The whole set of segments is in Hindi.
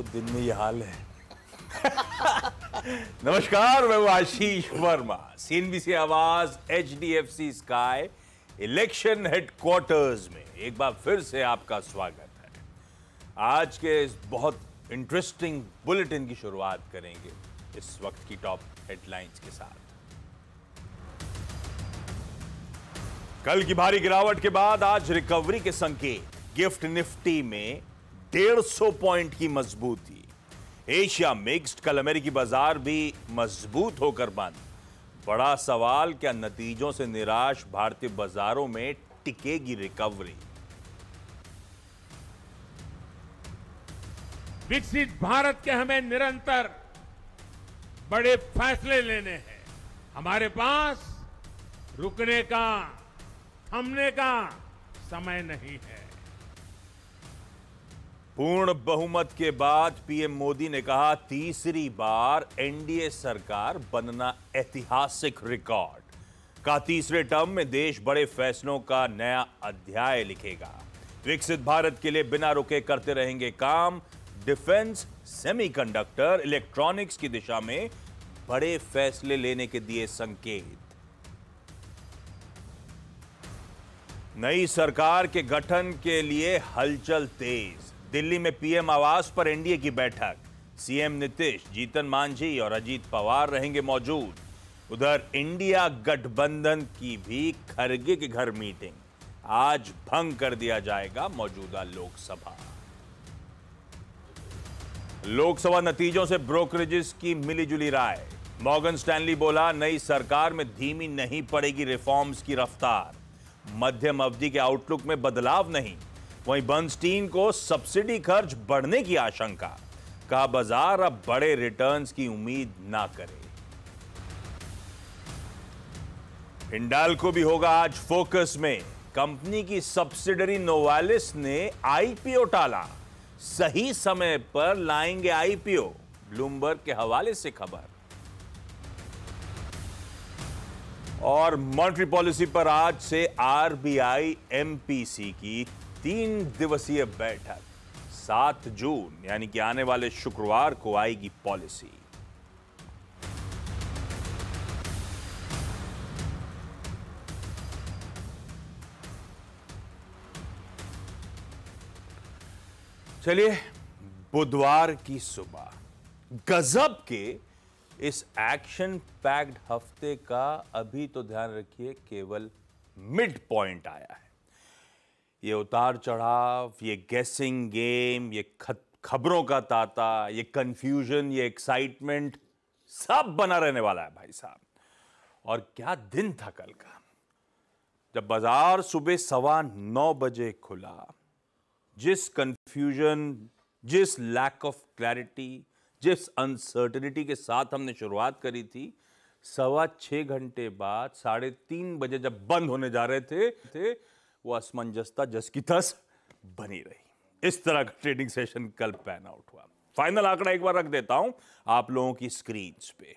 दिन में ये हाल है नमस्कार मैं हूँ Ashish Verma CNBC Awaaz H D F C Sky election headquarters में एक बार फिर से आपका स्वागत है आज के इस बहुत इंटरेस्टिंग बुलेटिन की शुरुआत करेंगे इस वक्त की टॉप हेडलाइंस के साथ कल की भारी गिरावट के बाद आज रिकवरी के संकेत गिफ्ट निफ्टी में 150 पॉइंट की मजबूती एशिया मिक्स्ड कल अमेरिकी बाजार भी मजबूत होकर बंद बड़ा सवाल क्या नतीजों से निराश भारतीय बाजारों में टिकेगी रिकवरी विकसित भारत के हमें निरंतर बड़े फैसले लेने हैं हमारे पास रुकने का थमने का समय नहीं है पूर्ण बहुमत के बाद पीएम मोदी ने कहा तीसरी बार एनडीए सरकार बनना ऐतिहासिक रिकॉर्ड का तीसरे टर्म में देश बड़े फैसलों का नया अध्याय लिखेगा विकसित भारत के लिए बिना रुके करते रहेंगे काम डिफेंस सेमीकंडक्टर इलेक्ट्रॉनिक्स की दिशा में बड़े फैसले लेने के दिए संकेत नई सरकार के गठन के लिए हलचल तेज दिल्ली में पीएम आवास पर एनडीए की बैठक सीएम नीतीश जीतन मांझी और अजीत पवार रहेंगे मौजूद उधर इंडिया गठबंधन की भी खरगे के घर मीटिंग आज भंग कर दिया जाएगा मौजूदा लोकसभा लोकसभा नतीजों से ब्रोकरेजेस की मिलीजुली राय मॉगन स्टैनली बोला नई सरकार में धीमी नहीं पड़ेगी रिफॉर्म्स की रफ्तार मध्यम अवधि के आउटलुक में बदलाव नहीं वहीं बंस्टीन को सब्सिडी खर्च बढ़ने की आशंका कहा बाजार अब बड़े रिटर्न्स की उम्मीद ना करे इंडाल को भी होगा आज फोकस में कंपनी की सब्सिडरी नोवालिस ने आईपीओ टाला सही समय पर लाएंगे आईपीओ ब्लूमबर्ग के हवाले से खबर और मॉनिटरी पॉलिसी पर आज से आरबीआई एमपीसी की तीन दिवसीय बैठक सात जून यानी कि आने वाले शुक्रवार को आएगी पॉलिसी चलिए बुधवार की सुबह गजब के इस एक्शन पैक्ड हफ्ते का अभी तो ध्यान रखिए केवल मिड पॉइंट आया है ये उतार चढ़ाव ये गेसिंग गेम ये खबरों का ताता ये कंफ्यूजन ये एक्साइटमेंट सब बना रहने वाला है भाई साहब और क्या दिन था कल का जब बाजार सुबह सवा नौ बजे खुला जिस कंफ्यूजन जिस लैक ऑफ क्लैरिटी जिस अनसर्टनिटी के साथ हमने शुरुआत करी थी सवा छः घंटे बाद साढ़े तीन बजे जब बंद होने जा रहे थे, थे वो असमंजसता जस की तस बनी रही इस तरह का ट्रेडिंग सेशन कल पैन आउट हुआ फाइनल आंकड़ा एक बार रख देता हूं आप लोगों की स्क्रीन पे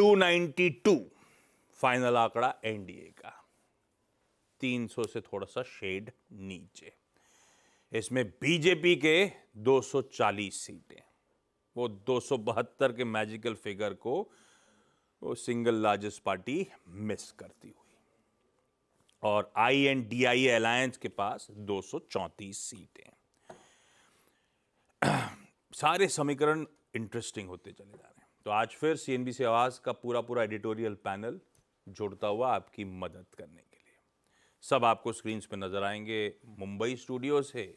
292 फाइनल आंकड़ा एनडीए का 300 से थोड़ा सा शेड नीचे इसमें बीजेपी के 240 सीटें वो दो के मैजिकल फिगर को वो सिंगल लार्जेस्ट पार्टी मिस करती हुई और I N D I alliance के पास 234 सीटें सारे समीकरण इंटरेस्टिंग होते चले जा रहे हैं तो आज फिर सी एन बी सी आवाज़ का पूरा पूरा एडिटोरियल पैनल जुड़ता हुआ आपकी मदद करने के लिए सब आपको स्क्रीन पर नज़र आएंगे मुंबई स्टूडियो से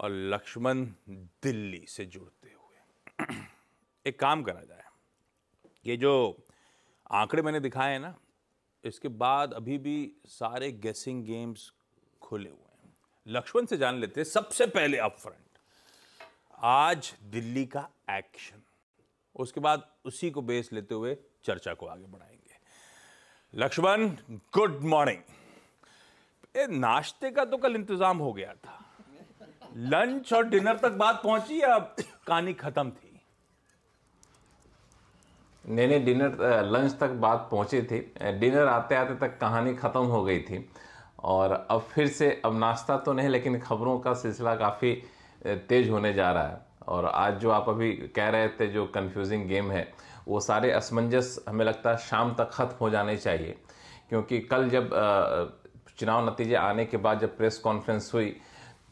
और लक्ष्मण दिल्ली से जुड़ते हुए एक काम करा जाए ये जो आंकड़े मैंने दिखाए हैं ना इसके बाद अभी भी सारे गेसिंग गेम्स खुले हुए हैं लक्ष्मण से जान लेते हैं सबसे पहले अप फ्रंट आज दिल्ली का एक्शन उसके बाद उसी को बेस लेते हुए चर्चा को आगे बढ़ाएंगे लक्ष्मण गुड मॉर्निंग नाश्ते का तो कल इंतजाम हो गया था लंच और डिनर तक बात पहुंची या कहानी खत्म थी नहीं डिनर लंच तक बात पहुंची थी डिनर आते आते तक कहानी ख़त्म हो गई थी और अब फिर से अब नाश्ता तो नहीं लेकिन खबरों का सिलसिला काफ़ी तेज़ होने जा रहा है और आज जो आप अभी कह रहे थे जो कन्फ्यूजिंग गेम है वो सारे असमंजस हमें लगता है शाम तक ख़त्म हो जाने चाहिए क्योंकि कल जब चुनाव नतीजे आने के बाद जब प्रेस कॉन्फ्रेंस हुई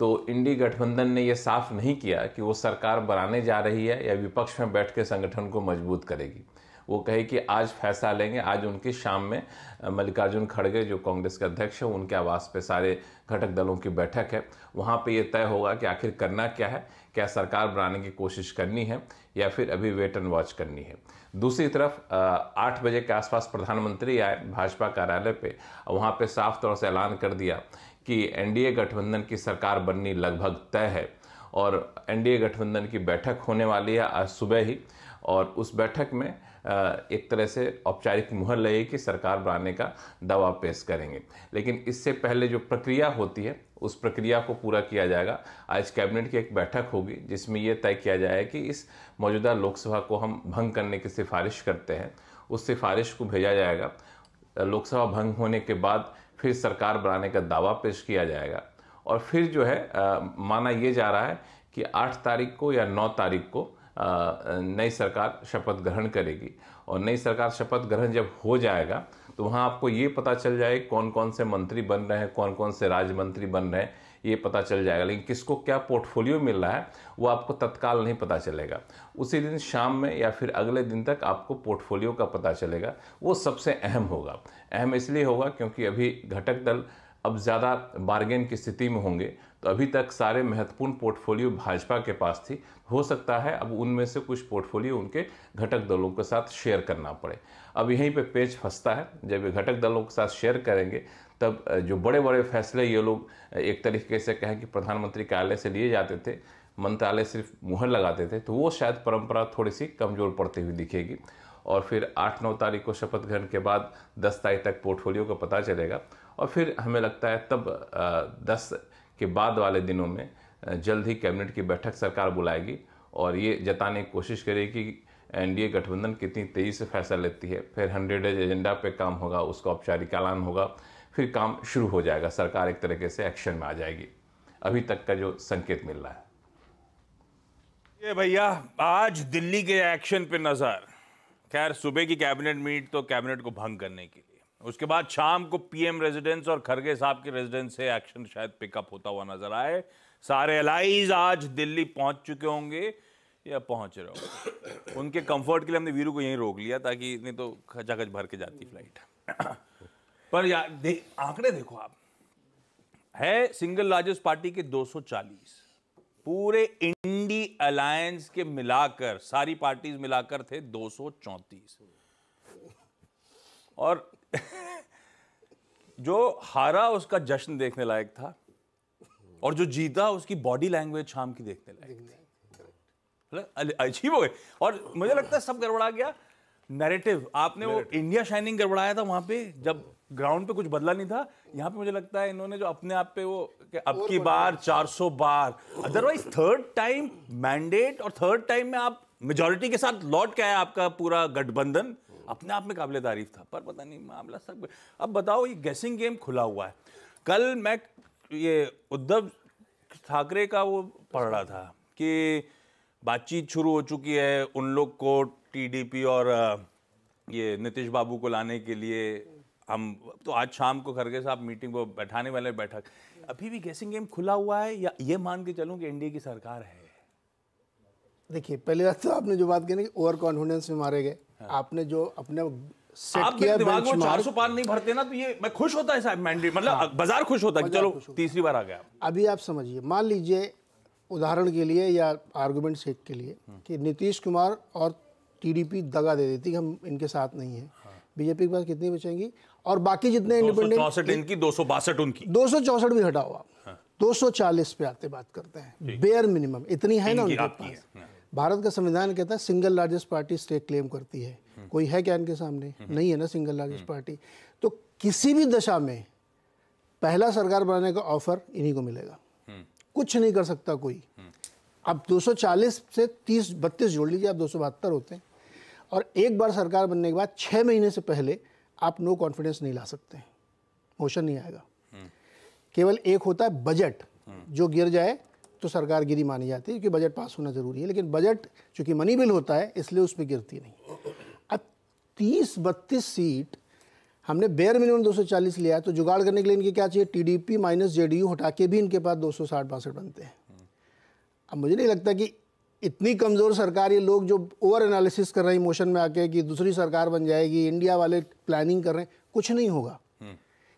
तो इंडी गठबंधन ने यह साफ नहीं किया कि वो सरकार बनाने जा रही है या विपक्ष में बैठ के संगठन को मजबूत करेगी वो कहे कि आज फैसला लेंगे आज उनकी शाम में मल्लिकार्जुन खड़गे जो कांग्रेस के अध्यक्ष हैं उनके आवास पे सारे घटक दलों की बैठक है वहाँ पे ये तय होगा कि आखिर करना क्या है क्या सरकार बनाने की कोशिश करनी है या फिर अभी वेट एंड वॉच करनी है दूसरी तरफ आठ बजे के आसपास प्रधानमंत्री आए भाजपा कार्यालय पे वहाँ पे साफ तौर से ऐलान कर दिया कि एनडीए गठबंधन की सरकार बननी लगभग तय है और एनडीए गठबंधन की बैठक होने वाली है आज सुबह ही और उस बैठक में एक तरह से औपचारिक मुहर लगेगी कि सरकार बनाने का दावा पेश करेंगे लेकिन इससे पहले जो प्रक्रिया होती है उस प्रक्रिया को पूरा किया जाएगा आज कैबिनेट की एक बैठक होगी जिसमें यह तय किया जाए कि इस मौजूदा लोकसभा को हम भंग करने की सिफारिश करते हैं उस सिफारिश को भेजा जाएगा लोकसभा भंग होने के बाद फिर सरकार बनाने का दावा पेश किया जाएगा और फिर जो है आ, माना ये जा रहा है कि आठ तारीख को या नौ तारीख को नई सरकार शपथ ग्रहण करेगी और नई सरकार शपथ ग्रहण जब हो जाएगा तो वहाँ आपको ये पता चल जाए कौन कौन से मंत्री बन रहे हैं कौन कौन से राज्य मंत्री बन रहे हैं ये पता चल जाएगा लेकिन किसको क्या पोर्टफोलियो मिल रहा है वो आपको तत्काल नहीं पता चलेगा उसी दिन शाम में या फिर अगले दिन तक आपको पोर्टफोलियो का पता चलेगा वो सबसे अहम होगा अहम इसलिए होगा क्योंकि अभी घटक दल अब ज़्यादा बार्गेन की स्थिति में होंगे तो अभी तक सारे महत्वपूर्ण पोर्टफोलियो भाजपा के पास थी हो सकता है अब उनमें से कुछ पोर्टफोलियो उनके घटक दलों के साथ शेयर करना पड़े अब यहीं पे पेज फंसता है जब ये घटक दलों के साथ शेयर करेंगे तब जो बड़े बड़े फैसले ये लोग एक तरीके से कहें कि प्रधानमंत्री कार्यालय से लिए जाते थे मंत्रालय सिर्फ मुहर लगाते थे तो वो शायद परंपरा थोड़ी सी कमज़ोर पड़ती हुई दिखेगी और फिर आठ नौ तारीख को शपथ ग्रहण के बाद दस तारीख तक पोर्टफोलियो का पता चलेगा और फिर हमें लगता है तब दस के बाद वाले दिनों में जल्द ही कैबिनेट की बैठक सरकार बुलाएगी और ये जताने की कोशिश करेगी कि एनडीए गठबंधन कितनी तेज़ी से फैसला लेती है फिर हंड्रेड एजेंडा पे काम होगा उसका औपचारिक ऐलान होगा फिर काम शुरू हो जाएगा सरकार एक तरीके से एक्शन में आ जाएगी अभी तक का जो संकेत मिल रहा है ये भैया आज दिल्ली के एक्शन पे नज़र खैर सुबह की कैबिनेट मीट तो कैबिनेट को भंग करने के लिए उसके बाद शाम को पीएम रेजिडेंस और खरगे साहब के रेजिडेंस से एक्शन शायद पिकअप होता हुआ नजर आए सारे एलाइज आज दिल्ली पहुंच चुके होंगे या पहुंच रहे होंगे उनके कंफर्ट के लिए हमने वीरू को यहीं रोक लिया ताकि नहीं तो खचाखच भर के जाती फ्लाइट पर या दे, आंकड़े देखो आप है सिंगल लार्जेस्ट पार्टी के 240 पूरे इंडी अलायंस के मिलाकर सारी पार्टीज मिलाकर थे 234 और जो हारा उसका जश्न देखने लायक था और जो जीता उसकी बॉडी लैंग्वेज शाम की देखने लायक थी अजीब हो गए और मुझे लगता है सब गड़बड़ा गया नैरेटिव आपने वो इंडिया शाइनिंग गड़बड़ाया था वहां पे जब ग्राउंड पे कुछ बदला नहीं था यहाँ पे मुझे लगता है इन्होंने जो अपने आप पे वो अब की बार 400 बार अदरवाइज थर्ड टाइम मैंडेट और थर्ड टाइम में आप मेजोरिटी के साथ लौट के आया आपका पूरा गठबंधन अपने आप में काबिल तारीफ था पर पता नहीं मामला सब अब बताओ ये गैसिंग गेम खुला हुआ है कल मैं ये उद्धव ठाकरे का वो पढ़ रहा था कि बातचीत शुरू हो चुकी है उन लोग को टीडीपी और ये नीतीश बाबू को लाने के लिए हम तो आज शाम को खरगे साहब मीटिंग वो बैठाने वाले बैठक अभी भी गेसिंग गेम खुला हुआ है या ये मान के चलूँ कि एनडीए की सरकार है देखिए पहली बात तो आपने जो बात की ना कि ओवर कॉन्फिडेंस में मारे गए हाँ। आपने जो अपने आप दिमाग में चार पार नहीं भरते ना तो ये मैं खुश होता है मतलब हाँ। बाजार खुश होता है चलो तीसरी बार आ गया अभी आप समझिए मान लीजिए उदाहरण के लिए या आर्गूमेंट सेट के लिए हाँ। कि नीतीश कुमार और टीडीपी दगा दे देती कि हम इनके साथ नहीं है बीजेपी के पास कितनी बचेंगी और बाकी जितने इंडिपेंडेंट इनकी दो सौ बासठ उनकी दो सौ चौसठ भी हटाओ आप हाँ। दो सौ चालीस पे आते बात करते हैं बेयर मिनिमम इतनी है ना उनके पास हाँ। भारत का संविधान कहता है single largest party state claim करती है हम्म। कोई है क्या इनके सामने हम्म। नहीं है ना सिंगल लार्जेस्ट पार्टी तो किसी भी दशा में पहला सरकार बनाने का ऑफर इन्हीं को मिलेगा हम्म। कुछ नहीं कर सकता कोई अब 240 से 30 बत्तीस जोड़ लीजिए आप दो होते हैं और एक बार सरकार बनने के बाद छः महीने से पहले आप नो कॉन्फिडेंस नहीं ला सकते मोशन नहीं आएगा केवल एक होता है बजट जो गिर जाए तो सरकार गिरी मानी जाती है क्योंकि बजट पास होना जरूरी है लेकिन बजट चूंकि मनी बिल होता है इसलिए उसमें गिरती नहीं अब तीस बत्तीस सीट हमने बेयर मिनिमम 240 लिया है तो जुगाड़ करने के लिए इनकी क्या चाहिए टीडीपी माइनस जेडीयू हटा के भी इनके पास 260 सौ बासठ बनते हैं अब मुझे नहीं लगता कि इतनी कमज़ोर सरकार ये लोग जो ओवर एनालिसिस कर रहे हैं इमोशन में आके कि दूसरी सरकार बन जाएगी इंडिया वाले प्लानिंग कर रहे हैं कुछ नहीं होगा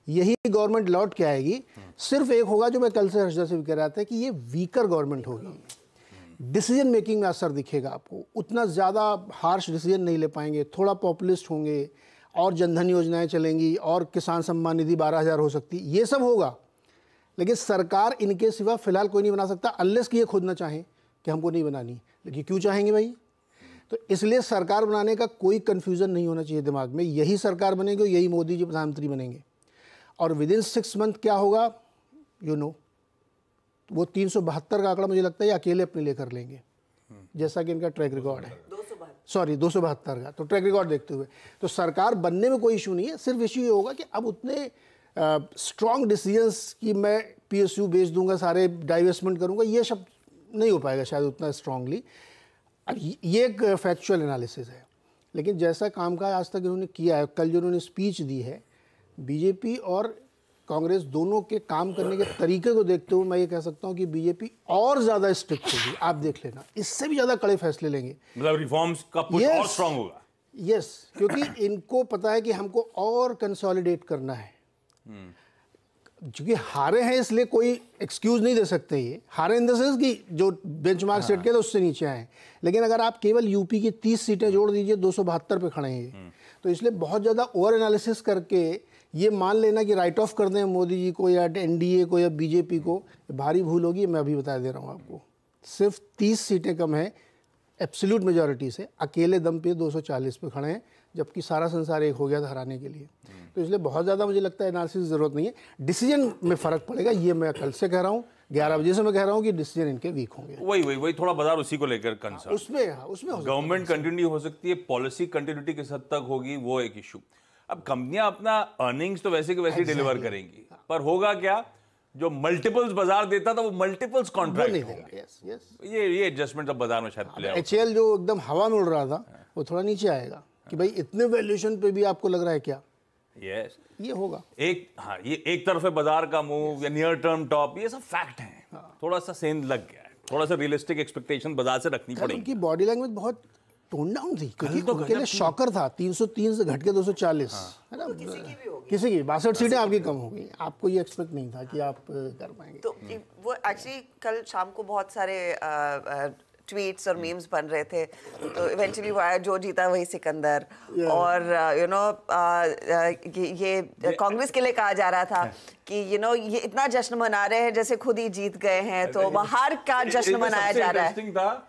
यही गवर्नमेंट लौट के आएगी सिर्फ एक होगा जो मैं कल से हर्षदा से भी कह रहा था कि ये वीकर गवर्नमेंट होगी डिसीजन मेकिंग में असर दिखेगा आपको उतना ज़्यादा हार्श डिसीजन नहीं ले पाएंगे थोड़ा पॉपुलिस्ट होंगे और जनधन योजनाएं चलेंगी और किसान सम्मान निधि बारह हज़ार हो सकती ये सब होगा लेकिन सरकार इनके सिवा फिलहाल कोई नहीं बना सकता अनलेस कि ये खोदना चाहें कि हमको नहीं बनानी लेकिन क्यों चाहेंगे भाई तो इसलिए सरकार बनाने का कोई कन्फ्यूज़न नहीं होना चाहिए दिमाग में यही सरकार बनेगी और यही मोदी जी प्रधानमंत्री बनेंगे और विद इन सिक्स मंथ क्या होगा यू नो वो तीन सौ बहत्तर का आंकड़ा मुझे लगता है अकेले अपने लिए कर लेंगे जैसा कि इनका ट्रैक रिकॉर्ड है सॉरी दो सौ बहत्तर का तो ट्रैक रिकॉर्ड देखते हुए तो सरकार बनने में कोई इशू नहीं है सिर्फ इशू ये होगा कि अब उतने स्ट्रॉन्ग डिसीजंस कि मैं पीएसयू बेच दूंगा सारे डाइवेस्टमेंट करूंगा ये शब्द नहीं हो पाएगा शायद उतना स्ट्रांगली अब ये एक फैक्चुअल एनालिसिस है लेकिन जैसा कामकाज आज तक इन्होंने किया है कल जो उन्होंने स्पीच दी है बीजेपी और कांग्रेस दोनों के काम करने के तरीके को देखते हुए मैं ये कह सकता हूँ कि बीजेपी और ज्यादा स्ट्रिक्ट होगी आप देख लेना इससे भी ज्यादा कड़े फैसले लेंगे मतलब रिफॉर्म्स का पुश yes, और स्ट्रांग होगा यस yes, क्योंकि इनको पता है कि हमको और कंसोलिडेट करना है hmm. चूंकि हारे हैं इसलिए कोई एक्सक्यूज नहीं दे सकते ये हारे इन द सेंस कि जो बेंच मार्क सेट के थे उससे नीचे आए लेकिन अगर आप केवल यूपी की तीस सीटें जोड़ दीजिए दो पे खड़े हैं हम्म। तो इसलिए बहुत ज़्यादा ओवर एनालिसिस करके ये मान लेना कि राइट ऑफ कर दें मोदी जी को या एनडीए को या बीजेपी को भारी भूल होगी मैं अभी बता दे रहा हूँ आपको सिर्फ तीस सीटें कम हैं एब्सोल्यूट मेजोरिटी से अकेले दम पे 240 पे खड़े हैं जबकि सारा संसार एक हो गया था हराने के लिए तो इसलिए बहुत ज़्यादा मुझे लगता है एनआरसी की ज़रूरत नहीं है डिसीजन में फ़र्क पड़ेगा ये मैं कल से कह रहा हूँ ग्यारह बजे से मैं कह रहा हूँ कि डिसीजन इनके वीक होंगे वही वही वही थोड़ा बाजार उसी को लेकर कंसर्न उसमें हाँ, उसमें गवर्नमेंट कंटिन्यू हो सकती है पॉलिसी कंटिन्यूटी किस हद तक होगी वो एक इशू अब कंपनियां अपना अर्निंग्स तो वैसे के वैसे exactly. डिलीवर करेंगी पर होगा क्या जो मल्टीपल्स बाजार देता था वो मल्टीपल्स कॉन्ट्रैक्ट नहीं देगा यस यस ये ये एडजस्टमेंट अब बाजार में शायद एच हाँ, जो एकदम हवा में उड़ रहा था हाँ। वो थोड़ा नीचे आएगा कि भाई इतने वैल्यूशन पे भी आपको लग रहा है क्या यस yes. ये होगा एक हाँ ये एक तरफे बाजार का मूव yes. या नियर टर्म टॉप ये सब फैक्ट है हाँ. थोड़ा सा सेंध लग गया है थोड़ा सा रियलिस्टिक एक्सपेक्टेशन बाजार से रखनी पड़ेगी उनकी बॉडी लैंग्वेज बहुत टोन डाउन थी क्योंकि तो उनके लिए शॉकर था 303 से घट के 240 हाँ। है ना तो किसी की भी होगी किसी की बासठ सीटें आपकी कम हो गई आपको ये एक्सपेक्ट नहीं था कि आप कर पाएंगे तो वो एक्चुअली कल शाम को बहुत सारे ट्वीट्स और मीम्स बन रहे थे तो इवेंचुअली वो आया जो जीता वही सिकंदर और uh, uh, uh, you know ये कांग्रेस के लिए कहा जा रहा था कि यू नो ये इतना जश्न मना रहे हैं जैसे खुद ही जीत गए हैं तो बाहर का जश्न तो मनाया जा रहा है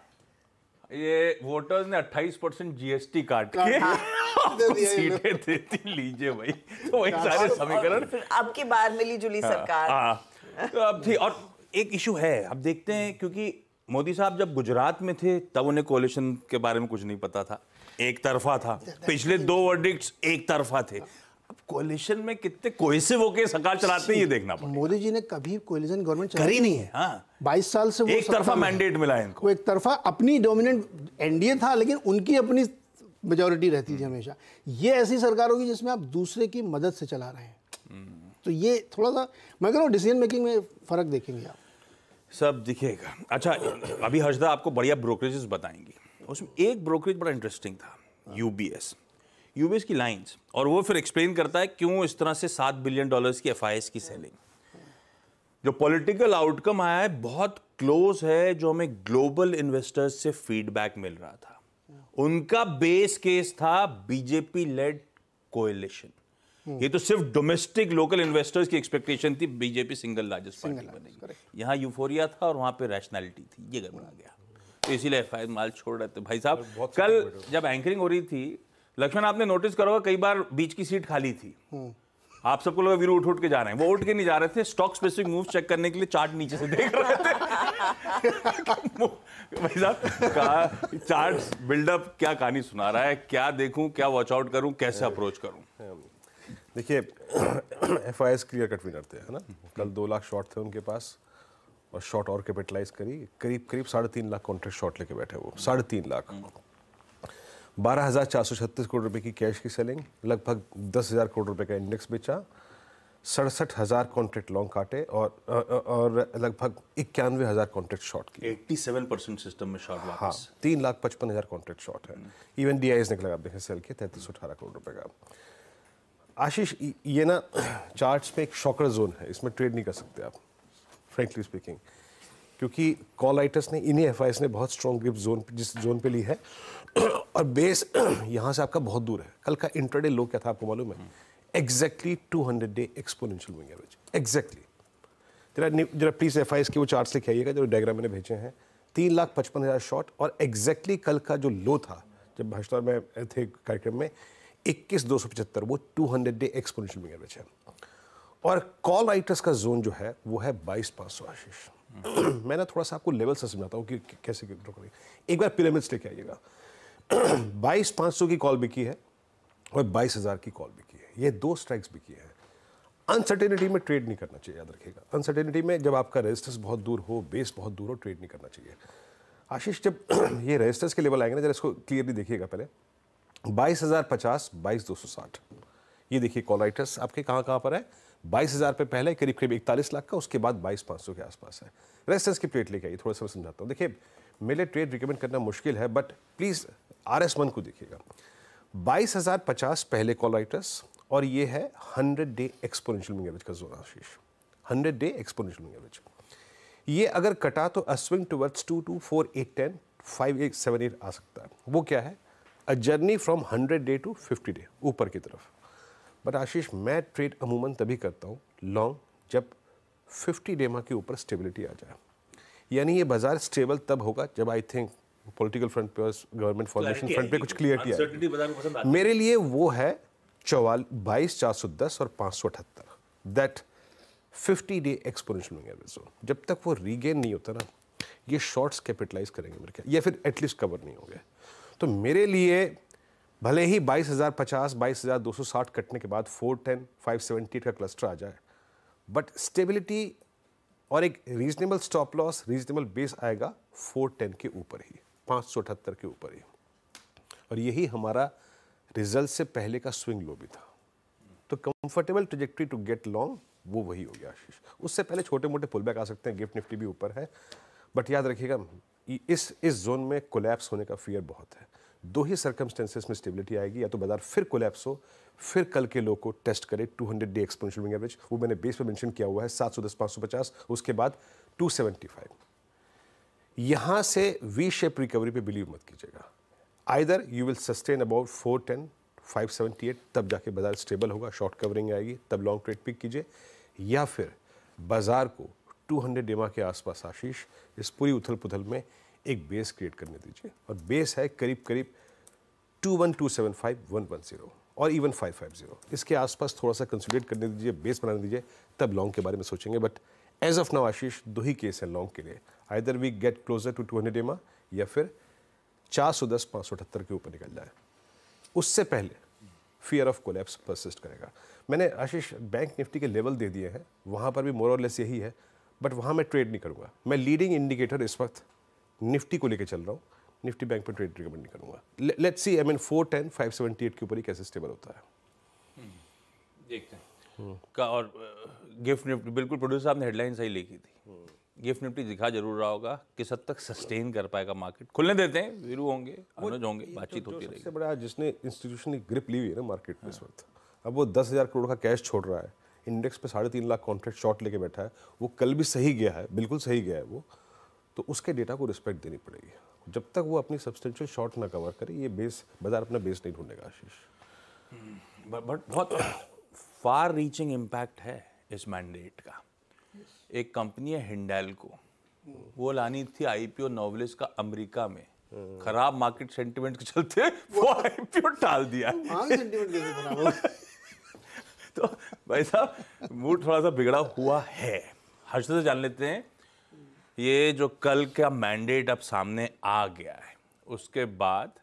ये वोटर्स ने 28 परसेंट जीएसटी काट के सीटें दे दी लीजिए भाई तो वही सारे समीकरण अब की बार मिली जुली हाँ, सरकार हाँ। तो अब थी और एक इशू है अब देखते हैं क्योंकि मोदी साहब जब गुजरात में थे तब उन्हें कोलिशन के बारे में कुछ नहीं पता था एक तरफा था पिछले दो वर्डिक्ट एक तरफा थे अब कोलिशन में कितने कोई से वो के सरकार चलाते हैं ये देखना पड़ेगा मोदी जी ने कभी कोलिशन गवर्नमेंट करी नहीं है हाँ बाईस साल से वो एक तरफा मैंडेट मिला है इनको वो एक तरफा अपनी डोमिनेंट एनडीए था लेकिन उनकी अपनी मेजोरिटी रहती थी हमेशा ये ऐसी सरकार होगी जिसमें आप दूसरे की मदद से चला रहे हैं हम्म। तो ये थोड़ा सा मैं कह रहा हूँ डिसीजन मेकिंग में फ़र्क देखेंगे आप सब दिखेगा अच्छा अभी हर्षदा आपको बढ़िया ब्रोकरेजेस बताएंगे उसमें एक ब्रोकरेज बड़ा इंटरेस्टिंग था U B S U B S की लाइन्स और वो फिर एक्सप्लेन करता है क्यों इस तरह से सात बिलियन डॉलर्स की एफ आई एस की सेलिंग जो पॉलिटिकल आउटकम आया है बहुत क्लोज है जो हमें ग्लोबल इन्वेस्टर्स से फीडबैक मिल रहा था उनका बेस केस था बीजेपी लेड कोएलिशन हम्म। ये तो सिर्फ डोमेस्टिक लोकल इन्वेस्टर्स की एक्सपेक्टेशन थी बीजेपी सिंगल लार्जेस्ट पार्टी बनेगी यहाँ यूफोरिया था और वहाँ पे रैशनैलिटी थी ये गड़बड़ा गया तो इसीलिए एफ माल छोड़ रहे थे भाई साहब कल जब एंकरिंग हो रही थी लक्ष्मण आपने नोटिस करोगा कई बार बीच की सीट खाली थी हम्म। आप सबको लगा वीरू उठ उठ के जा रहे हैं वो उठ के नहीं जा रहे थे स्टॉक स्पेसिफिक मूव चेक करने के लिए चार्ट नीचे से देख रहे थे भाई साहब चार्ट बिल्डअप क्या कहानी सुना रहा है क्या देखूं क्या वॉचआउट करूं कैसे अप्रोच हाँ। करूं हाँ। देखिए F I S clear cut winner थे है ना कल दो लाख शॉट थे उनके पास और शॉट और कैपिटलाइज करी करीब करीब साढ़े तीन लाख कॉन्ट्रैक्ट शॉट लेके बैठे वो साढ़े तीन लाख बारह हज़ार चार सौ छत्तीस करोड़ रुपए की कैश की सेलिंग लगभग दस हज़ार करोड़ रुपए का इंडेक्स बेचा सड़सठ हज़ार कॉन्ट्रैक्ट लॉन्ग काटे और और लगभग इक्यानवे हज़ार कॉन्ट्रैक्ट शॉर्ट किए एट्टी सेवन परसेंट सिस्टम में शॉर्ट हाँ तीन लाख पचपन हज़ार कॉन्ट्रैक्ट शॉर्ट है इवन डी आई एस निकला आप देखें सेल के तैंतीस सौ अठारह करोड़ रुपये का आशीष ये ना चार्ट्स पे एक शॉकर जोन है इसमें ट्रेड नहीं कर सकते आप फ्रेंकली स्पीकिंग क्योंकि कॉलाइटस ने इन्हीं एफ ने बहुत स्ट्रॉन्ग ग्रिप जोन जिस जोन पे ली है और बेस यहाँ से आपका बहुत दूर है कल का इंटरडे लो क्या था आपको मालूम है exactly two hundred day exponential moving average exactly जरा जरा प्लीज़ एफ के वो चार्ट्स लिखे आइएगा जो डायग्राम मैंने भेजे हैं तीन लाख पचपन हज़ार शॉट और एग्जैक्टली कल का जो लो था जब भाषा में थे कार्यक्रम में इक्कीस दो सौ पचहत्तर वो टू हंड्रेड डे एक्सपोनेंशियल में एवरेज है और कॉल राइटर्स का जोन जो है वो है बाईस पाँच सौ आशीष मैं ना थोड़ा सा आपको लेवल से समझाता हूँ कि कैसे ड्रॉ करेंगे एक बार पिरामिड्स लेके आइएगा बाईस पाँच सौ की कॉल बिकी है और बाईस हज़ार की कॉल बिकी है ये दो स्ट्राइक्स बिकी है अनसर्टेनिटी में ट्रेड नहीं करना चाहिए याद रखिएगा अनसर्टेनिटी में जब आपका रजिस्टर्स बहुत दूर हो बेस बहुत दूर हो ट्रेड नहीं करना चाहिए आशीष जब ये रजिस्टर्स के लेवल आएंगे ना जरा इसको क्लियरली देखिएगा पहले बाईस हज़ार पचास बाईस दो सौ साठ ये देखिए कॉलाइटस आपके कहाँ कहाँ पर है बाईस हज़ार पे पहले करीब करीब इकतालीस लाख का उसके बाद बाईस पाँच सौ के आसपास है रेस्टेंस की प्लेट लेके आइए थोड़ा सा मैं समझाता हूँ देखिए मेरे ट्रेड रिकमेंड करना मुश्किल है but please R S one को देखिएगा बाईस हज़ार पचास पहले कॉलाइटस और ये है हंड्रेड डे एक्सपोनेंशियल मिंग एवरेज का zone Ashish hundred day exponential मिंग एवरेज ये अगर कटा तो a swing towards two two four eight ten five eight seven eight आ सकता है वो क्या है a journey from hundred day to fifty day ऊपर की तरफ बट आशीष मैं ट्रेड अमूमन तभी करता हूँ लॉन्ग जब फिफ्टी डे माह के ऊपर स्टेबिलिटी आ जाए यानी ये बाजार स्टेबल तब होगा जब आई थिंक पॉलिटिकल फ्रंट पे गवर्नमेंट फॉर्मेशन फ्रंट पे कुछ क्लियर किया मेरे लिए वो है चौवाल बाईस चार सौ दस और पाँच सौ अठहत्तर that fifty day exponential moving जब तक वो रीगेन नहीं होता ना ये शॉर्ट्स कैपिटलाइज करेंगे मेरे ख्याल या फिर एटलीस्ट कवर नहीं हो गया तो मेरे लिए भले ही 22,050, 22,260 कटने के बाद 410, 578 का क्लस्टर आ जाए बट स्टेबिलिटी और एक reasonable stop loss reasonable base आएगा 410 के ऊपर ही पाँच के ऊपर ही और यही हमारा रिजल्ट से पहले का स्विंग लो भी था तो comfortable trajectory to get long वो वही हो गया आशीष उससे पहले छोटे मोटे पुलबैक आ सकते हैं गिफ्ट निफ्टी भी ऊपर है बट याद रखिएगा इस इस जोन में कोलैप्स होने का फियर बहुत है दो ही सर्कमस्टेंसेस में स्टेबिलिटी आएगी या तो बाजार फिर कोलैप्स हो फिर कल के लोग को टेस्ट करे 200 डे एक्सपोनेंशियल मिंग एवरेज वो मैंने बेस पर मेंशन किया हुआ है 710 550 उसके बाद 275 यहाँ से वी शेप रिकवरी पे बिलीव मत कीजिएगा either you will sustain about 410 eight तब जाके बाजार स्टेबल होगा शॉर्ट कवरिंग आएगी तब लॉन्ग ट्रेड पिक कीजिए या फिर बाजार को 200 डेमा के आसपास आशीष इस पूरी उथल पुथल में एक बेस क्रिएट करने दीजिए और बेस है करीब करीब two one two seven five one one zero और इवन फाइव फाइव जीरो इसके आसपास थोड़ा सा कंसिडेट करने दीजिए बेस बनाने दीजिए तब लॉन्ग के बारे में सोचेंगे but as of now Ashish दो ही केस है लॉन्ग के लिए either we get closer to two hundred EMA या फिर चार सौ दस पाँच सौ अठहत्तर के ऊपर निकल जाए उससे पहले फियर ऑफ कोलेप्स परसिस्ट करेगा मैंने आशीष बैंक निफ्टी के लेवल दे दिए हैं वहाँ पर भी मोर और लेस यही है बट वहाँ मैं ट्रेड नहीं करूँगा मैं लीडिंग इंडिकेटर इस वक्त निफ्टी को लेकर चल रहा हूँ निफ्टी बैंक पर ट्रेड रिकमेंड नहीं करूँगा let's see I mean four ten five seventy eight के ऊपर ही कैसे स्टेबल होता है हम्म, देखते हैं का और गिफ्ट निफ्टी बिल्कुल प्रोड्यूसर साहब ने हेडलाइन सही लिखी थी गिफ्ट निफ्टी दिखा जरूर रहा होगा किस हद तक सस्टेन कर पाएगा मार्केट खुलने देते हैं वीरू होंगे अनुज होंगे बातचीत तो होती रहेगी सबसे बड़ा जिसने इंस्टीट्यूशन ग्रिप ली हुई है ना मार्केट में इस हाँ। वक्त अब वो दस हज़ार करोड़ का कैश छोड़ रहा है इंडेक्स पे साढ़े तीन लाख कॉन्ट्रैक्ट शॉर्ट लेके बैठा है वो कल भी सही गया है बिल्कुल सही गया है वो तो उसके डेटा को रिस्पेक्ट देनी पड़ेगी जब तक वो अपनी सब्सटेंशियल शॉर्ट ना कवर करे ये बेस बाजार अपना बेस नहीं ढूंढेगा आशीष बट hmm, बहुत फार रीचिंग इम्पैक्ट है इस मैंडेट का एक कंपनी है हिंडेल को वो लानी थी आईपीओ नॉवलिस का अमेरिका में hmm. खराब मार्केट सेंटिमेंट के चलते वो आईपीओ टाल दिया तो भाई साहब मूड थोड़ा सा बिगड़ा हुआ है हर्ष से जान लेते हैं ये जो कल का मैंडेट अब सामने आ गया है उसके बाद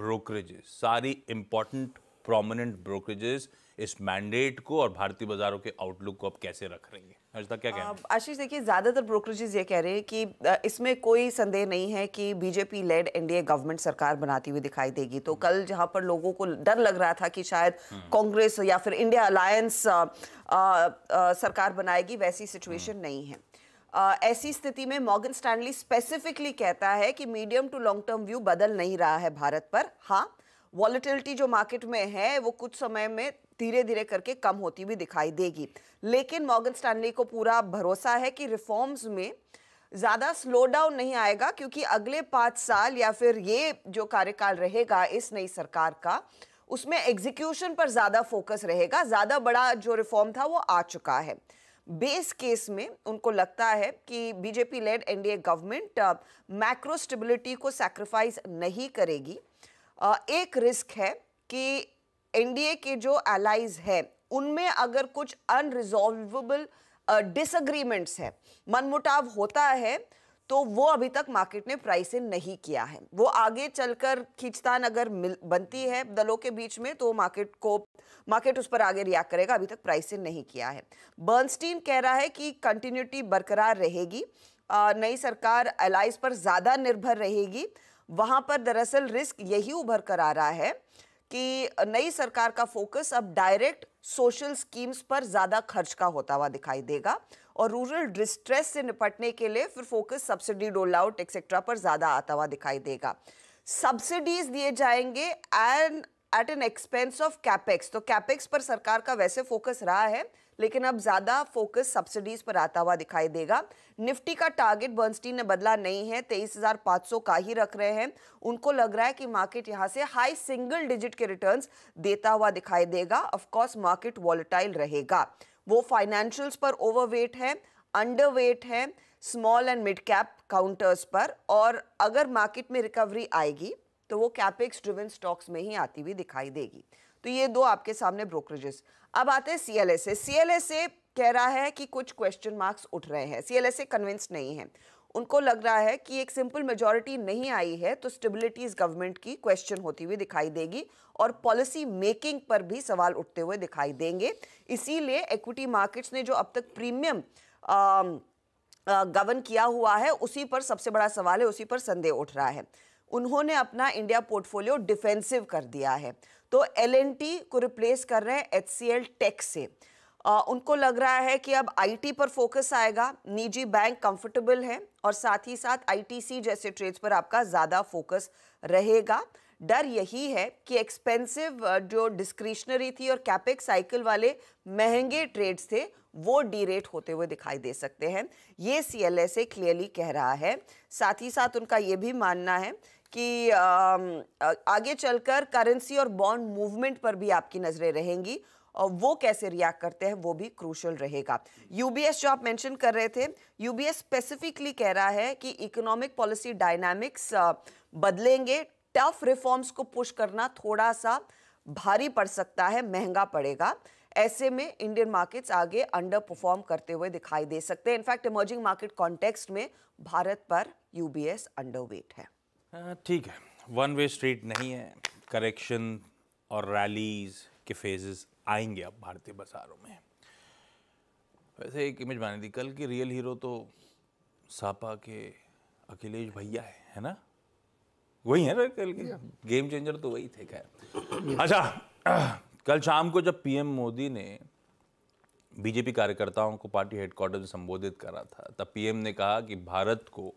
ब्रोकरेजेस सारी इंपॉर्टेंट प्रोमिनेंट ब्रोकरेजेस इस मैंडेट को और भारतीय बाजारों के आउटलुक को अब कैसे रख रही है क्या आशीष देखिए ज़्यादातर ब्रोकरेजेस ये कह रहे हैं कि इसमें कोई संदेह नहीं है कि बीजेपी लेड एनडीए गवर्नमेंट सरकार बनाती हुई दिखाई देगी तो कल जहां पर लोगों को डर लग रहा था कि शायद हम्म। कांग्रेस या फिर इंडिया अलायंस सरकार बनाएगी वैसी सिचुएशन हम्म। नहीं है ऐसी स्थिति में मॉर्गन स्टैंडली स्पेसिफिकली कहता है कि medium to long term view बदल नहीं रहा है भारत पर हाँ वॉलिटिलिटी जो मार्केट में है वो कुछ समय में धीरे धीरे करके कम होती हुई दिखाई देगी लेकिन मॉगन स्टैनली को पूरा भरोसा है कि रिफॉर्म्स में ज़्यादा स्लो डाउन नहीं आएगा क्योंकि अगले पाँच साल या फिर ये जो कार्यकाल रहेगा इस नई सरकार का उसमें एग्जीक्यूशन पर ज़्यादा फोकस रहेगा ज़्यादा बड़ा जो रिफॉर्म था वो आ चुका है बेस केस में उनको लगता है कि BJP led NDA government macro stability को सैक्रिफाइस नहीं करेगी एक रिस्क है कि एनडीए के जो एलाइज है उनमें अगर कुछ अनरिजॉल्वेबल डिसग्रीमेंट्स है मनमुटाव होता है तो वो अभी तक मार्केट ने प्राइस इन नहीं किया है वो आगे चलकर खींचतान अगर मिल बनती है दलों के बीच में तो मार्केट को मार्केट उस पर आगे रिएक्ट करेगा अभी तक प्राइस इन नहीं किया है बर्नस्टीन कह रहा है कि कंटिन्यूटी बरकरार रहेगी नई सरकार एलाइज पर ज़्यादा निर्भर रहेगी वहाँ पर दरअसल रिस्क यही उभर कर आ रहा है कि नई सरकार का फोकस अब डायरेक्ट सोशल स्कीम्स पर ज़्यादा खर्च का होता हुआ दिखाई देगा और रूरल डिस्ट्रेस से निपटने के लिए फिर focus subsidy roll out etcetera पर ज़्यादा आता हुआ दिखाई देगा सब्सिडीज दिए जाएंगे and at an expense of capex तो कैपेक्स पर सरकार का वैसे फोकस रहा है लेकिन अब ज़्यादा फोकस सब्सिडीज़ पर आता हुआ दिखाई देगा निफ्टी का टारगेट बर्नस्टीन ने बदला नहीं है 23,500 का ही रख रहे हैं उनको लग रहा है कि मार्केट यहाँ से हाई सिंगल डिजिट के रिटर्न्स देता हुआ दिखाई देगा ऑफकोर्स मार्केट वॉलेटाइल रहेगा वो फाइनेंशियल्स पर ओवरवेट है अंडरवेट है small and mid cap counters पर और अगर मार्केट में रिकवरी आएगी तो वो कैपेक्स ड्रिवन स्टॉक्स में ही आती हुई दिखाई देगी तो ये दो आपके सामने ब्रोकरेजेस अब आते हैं C L S A C L S A कह रहा है कि कुछ क्वेश्चन मार्क्स उठ रहे हैं C L S A convince नहीं है उनको लग रहा है कि एक सिंपल मेजोरिटी नहीं आई है तो स्टेबिलिटी इस गवर्नमेंट की क्वेश्चन होती हुई दिखाई देगी और पॉलिसी मेकिंग पर भी सवाल उठते हुए दिखाई देंगे इसीलिए इक्विटी मार्केट्स ने जो अब तक प्रीमियम गवर्न किया हुआ है उसी पर सबसे बड़ा सवाल है उसी पर संदेह उठ रहा है उन्होंने अपना इंडिया पोर्टफोलियो डिफेंसिव कर दिया है तो एल को रिप्लेस कर रहे हैं एच टेक से आ, उनको लग रहा है कि अब आईटी पर फोकस आएगा निजी बैंक कंफर्टेबल हैं और साथ ही साथ आईटीसी जैसे ट्रेड्स पर आपका ज़्यादा फोकस रहेगा डर यही है कि एक्सपेंसिव जो डिस्क्रिशनरी थी और कैपेक साइकिल वाले महंगे ट्रेड्स थे वो डीरेट होते हुए दिखाई दे सकते हैं ये सी एल क्लियरली कह रहा है साथ ही साथ उनका ये भी मानना है कि आगे चलकर करेंसी और बॉन्ड मूवमेंट पर भी आपकी नज़रें रहेंगी और वो कैसे रिएक्ट करते हैं वो भी क्रूशल रहेगा यूबीएस जो आप मेंशन कर रहे थे यूबीएस स्पेसिफिकली कह रहा है कि इकोनॉमिक पॉलिसी डायनामिक्स बदलेंगे टफ रिफॉर्म्स को पुश करना थोड़ा सा भारी पड़ सकता है महंगा पड़ेगा ऐसे में इंडियन मार्केट्स आगे अंडर परफॉर्म करते हुए दिखाई दे सकते हैं इनफैक्ट इमर्जिंग मार्केट कॉन्टेक्स्ट में भारत पर यूबीएस अंडरवेट है ठीक है वन वे स्ट्रीट नहीं है करेक्शन और रैलीज के फेजेस आएंगे अब भारतीय बाजारों में वैसे एक इमेज बनी थी कल की रियल हीरो तो सापा के अखिलेश भैया है है ना वही है ना कल के गेम चेंजर तो वही थे खैर अच्छा कल शाम को जब पीएम मोदी ने बीजेपी कार्यकर्ताओं को पार्टी हेडक्वार्टर में संबोधित करा था तब पीएम ने कहा कि भारत को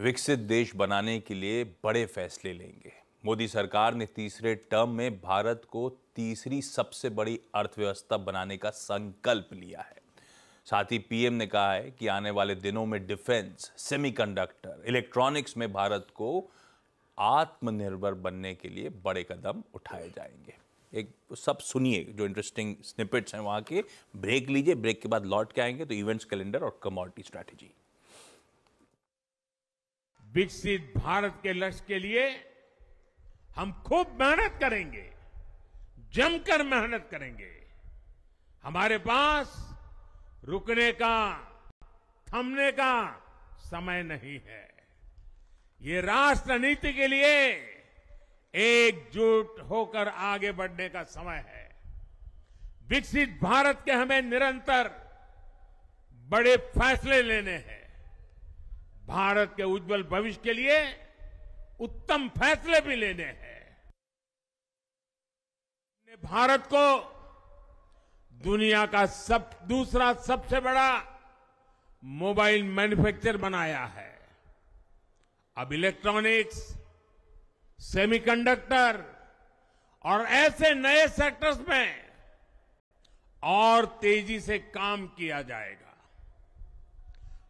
विकसित देश बनाने के लिए बड़े फैसले लेंगे मोदी सरकार ने तीसरे टर्म में भारत को तीसरी सबसे बड़ी अर्थव्यवस्था बनाने का संकल्प लिया है साथ ही पीएम ने कहा है कि आने वाले दिनों में डिफेंस सेमीकंडक्टर, इलेक्ट्रॉनिक्स में भारत को आत्मनिर्भर बनने के लिए बड़े कदम उठाए जाएंगे एक सब सुनिए जो इंटरेस्टिंग स्निपेट्स हैं वहाँ के ब्रेक लीजिए ब्रेक के बाद लौट के आएंगे तो इवेंट्स कैलेंडर और कमोडिटी स्ट्रैटेजी विकसित भारत के लक्ष्य के लिए हम खूब मेहनत करेंगे जमकर मेहनत करेंगे हमारे पास रुकने का थमने का समय नहीं है ये राष्ट्र नीति के लिए एकजुट होकर आगे बढ़ने का समय है विकसित भारत के हमें निरंतर बड़े फैसले लेने हैं भारत के उज्जवल भविष्य के लिए उत्तम फैसले भी लेने हैं भारत को दुनिया का सब दूसरा सबसे बड़ा मोबाइल मैन्युफैक्चर बनाया है अब इलेक्ट्रॉनिक्स सेमीकंडक्टर और ऐसे नए सेक्टर्स में और तेजी से काम किया जाएगा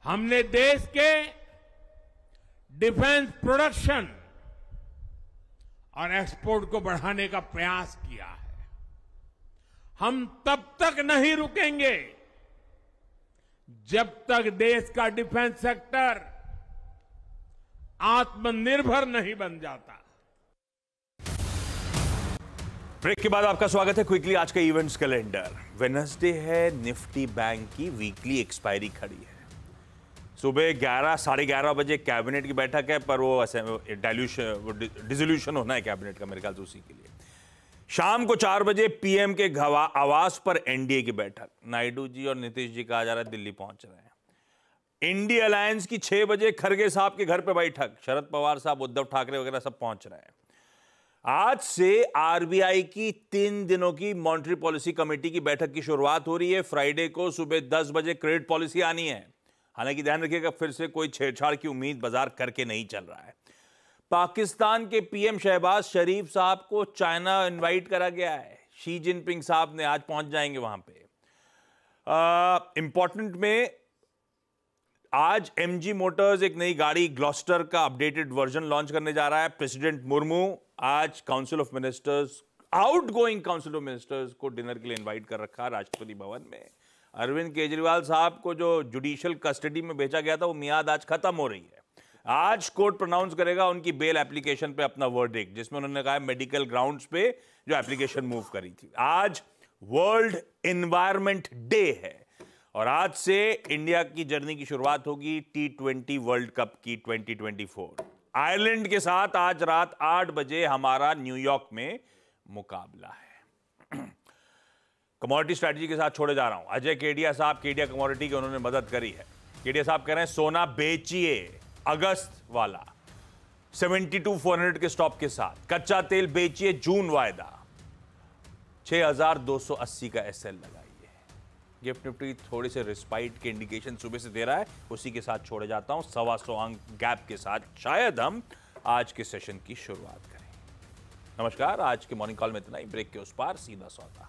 हमने देश के डिफेंस प्रोडक्शन और एक्सपोर्ट को बढ़ाने का प्रयास किया है हम तब तक नहीं रुकेंगे जब तक देश का डिफेंस सेक्टर आत्मनिर्भर नहीं बन जाता ब्रेक के बाद आपका स्वागत है क्विकली आज का इवेंट्स कैलेंडर वेनसडे है निफ्टी बैंक की वीकली एक्सपायरी खड़ी है सुबह ग्यारह साढ़े ग्यारह बजे कैबिनेट की बैठक है पर वो डायल्यूशन डिजोल्यूशन होना है कैबिनेट का मेरे ख्याल से उसी के लिए शाम को चार बजे पीएम के आवास पर एनडीए की बैठक नायडू जी और नीतीश जी कहा जा रहा है दिल्ली पहुंच रहे हैं इंडी अलायंस की छह बजे खरगे साहब के घर पर बैठक शरद पवार साहब उद्धव ठाकरे वगैरह सब पहुंच रहे हैं आज से आरबीआई की तीन दिनों की मॉनिटरी पॉलिसी कमेटी की बैठक की शुरुआत हो रही है फ्राइडे को सुबह दस बजे क्रेडिट पॉलिसी आनी है हालांकि ध्यान रखिएगा फिर से कोई छेड़छाड़ की उम्मीद बाजार करके नहीं चल रहा है पाकिस्तान के पीएम शहबाज शरीफ साहब को चाइना इनवाइट करा गया है शी जिनपिंग साहब ने आज पहुंच जाएंगे वहां पे इंपॉर्टेंट में आज एमजी मोटर्स एक नई गाड़ी ग्लॉस्टर का अपडेटेड वर्जन लॉन्च करने जा रहा है प्रेसिडेंट मुर्मू आज council of ministers out going council of ministers को डिनर के लिए इनवाइट कर रखा राष्ट्रपति भवन में अरविंद केजरीवाल साहब को जो जुडिशियल कस्टडी में भेजा गया था वो मियाद आज खत्म हो रही है आज कोर्ट प्रोनाउंस करेगा उनकी बेल एप्लीकेशन पे अपना वर्ड एक जिसमें उन्होंने कहा मेडिकल ग्राउंड्स पे जो एप्लीकेशन मूव करी थी आज वर्ल्ड एनवायरमेंट डे है और आज से इंडिया की जर्नी की शुरुआत होगी टी ट्वेंटी वर्ल्ड कप की 2024 आयरलैंड के साथ आज रात आठ बजे हमारा न्यूयॉर्क में मुकाबला है कमोडिटी स्ट्रेटजी के साथ छोड़े जा रहा हूं अजय केडिया साहब केडिया कमोडिटी की उन्होंने मदद करी है केडिया साहब कह रहे हैं सोना बेचिए अगस्त वाला 72,400 के स्टॉप के साथ कच्चा तेल बेचिए जून वायदा 6,280 का एसएल लगाइए गिफ्ट निफ्टी थोड़े से रिस्पाइट के इंडिकेशन सुबह से दे रहा है उसी के साथ छोड़े जाता हूं सवा सौ अंक गैप के साथ शायद हम आज के सेशन की शुरुआत करें नमस्कार आज के मॉर्निंग कॉल में इतना ही ब्रेक के उस पार सीधा सौदा